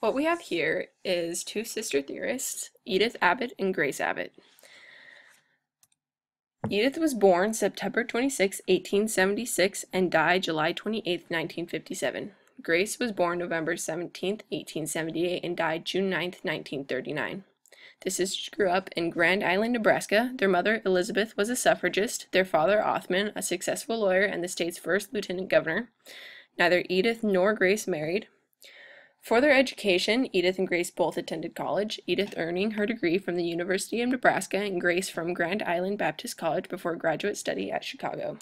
What we have here is two sister theorists, Edith Abbott and Grace Abbott. Edith was born September 26, 1876, and died July 28, 1957. Grace was born November 17, 1878, and died June 9, 1939. The sisters grew up in Grand Island, Nebraska. Their mother, Elizabeth, was a suffragist, their father, Othman, a successful lawyer and the state's first lieutenant governor. Neither Edith nor Grace married. For their education, Edith and Grace both attended college, Edith earning her degree from the University of Nebraska and Grace from Grand Island Baptist College before graduate study at Chicago.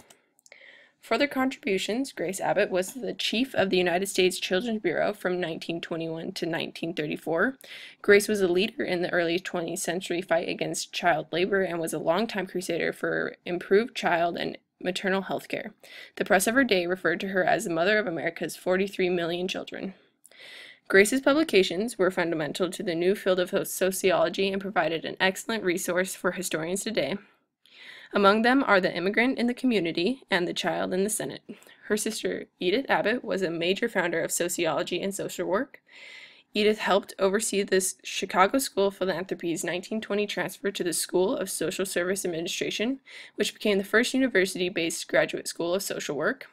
For their contributions, Grace Abbott was the chief of the United States Children's Bureau from 1921 to 1934. Grace was a leader in the early 20th century fight against child labor and was a longtime crusader for improved child and maternal health care. The press of her day referred to her as the mother of America's 43 million children. Grace's publications were fundamental to the new field of sociology and provided an excellent resource for historians today. Among them are The Immigrant in the Community and The Child in the Senate. Her sister Edith Abbott was a major founder of sociology and social work. Edith helped oversee the Chicago School of Philanthropy's 1920 transfer to the School of Social Service Administration, which became the first university based graduate school of social work.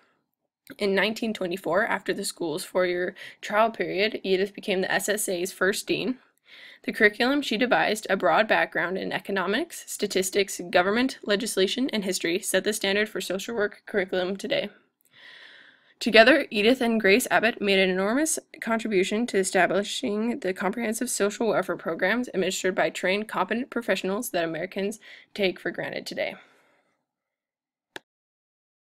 In 1924, after the school's four-year trial period, Edith became the SSA's first dean. The curriculum she devised, a broad background in economics, statistics, government, legislation, and history, set the standard for social work curriculum today. Together, Edith and Grace Abbott made an enormous contribution to establishing the comprehensive social welfare programs administered by trained, competent professionals that Americans take for granted today.